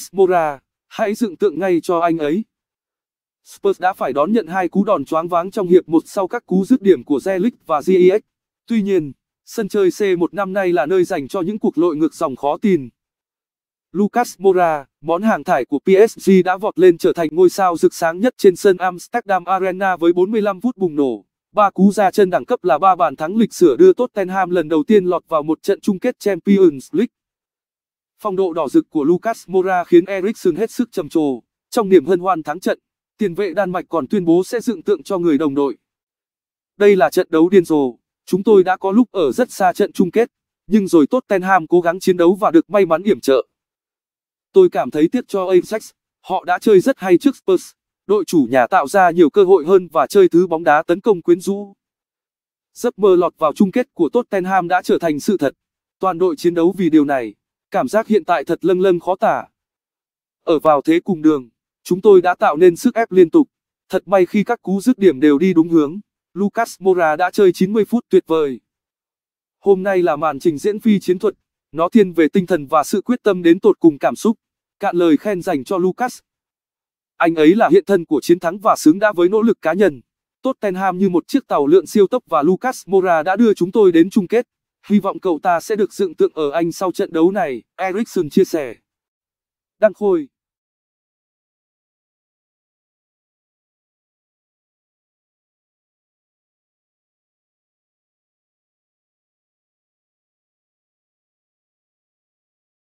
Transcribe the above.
Lucas Moura, hãy dựng tượng ngay cho anh ấy. Spurs đã phải đón nhận hai cú đòn choáng váng trong hiệp một sau các cú dứt điểm của Zelik và Ziyech. Tuy nhiên, sân chơi C1 năm nay là nơi dành cho những cuộc lội ngược dòng khó tin. Lucas Moura, món hàng thải của PSG đã vọt lên trở thành ngôi sao rực sáng nhất trên sân Amsterdam Arena với 45 phút bùng nổ. Ba cú ra chân đẳng cấp là ba bàn thắng lịch sử đưa Tottenham lần đầu tiên lọt vào một trận chung kết Champions League. Phong độ đỏ rực của Lucas Moura khiến Eriksen hết sức trầm trồ. Trong niềm hân hoan thắng trận, tiền vệ Đan Mạch còn tuyên bố sẽ dựng tượng cho người đồng đội. Đây là trận đấu điên rồ, chúng tôi đã có lúc ở rất xa trận chung kết, nhưng rồi Tottenham cố gắng chiến đấu và được may mắn yểm trợ. Tôi cảm thấy tiếc cho Ajax, họ đã chơi rất hay trước Spurs, đội chủ nhà tạo ra nhiều cơ hội hơn và chơi thứ bóng đá tấn công quyến rũ. Giấc mơ lọt vào chung kết của Tottenham đã trở thành sự thật. Toàn đội chiến đấu vì điều này cảm giác hiện tại thật lâng lâng khó tả. Ở vào thế cùng đường, chúng tôi đã tạo nên sức ép liên tục, thật may khi các cú dứt điểm đều đi đúng hướng, Lucas Moura đã chơi 90 phút tuyệt vời. Hôm nay là màn trình diễn phi chiến thuật, nó thiên về tinh thần và sự quyết tâm đến tột cùng cảm xúc, cạn lời khen dành cho Lucas. Anh ấy là hiện thân của chiến thắng và xứng đã với nỗ lực cá nhân. Tottenham như một chiếc tàu lượn siêu tốc và Lucas Moura đã đưa chúng tôi đến chung kết. Hy vọng cậu ta sẽ được dựng tượng ở Anh sau trận đấu này, Ericsson chia sẻ. Đăng Khôi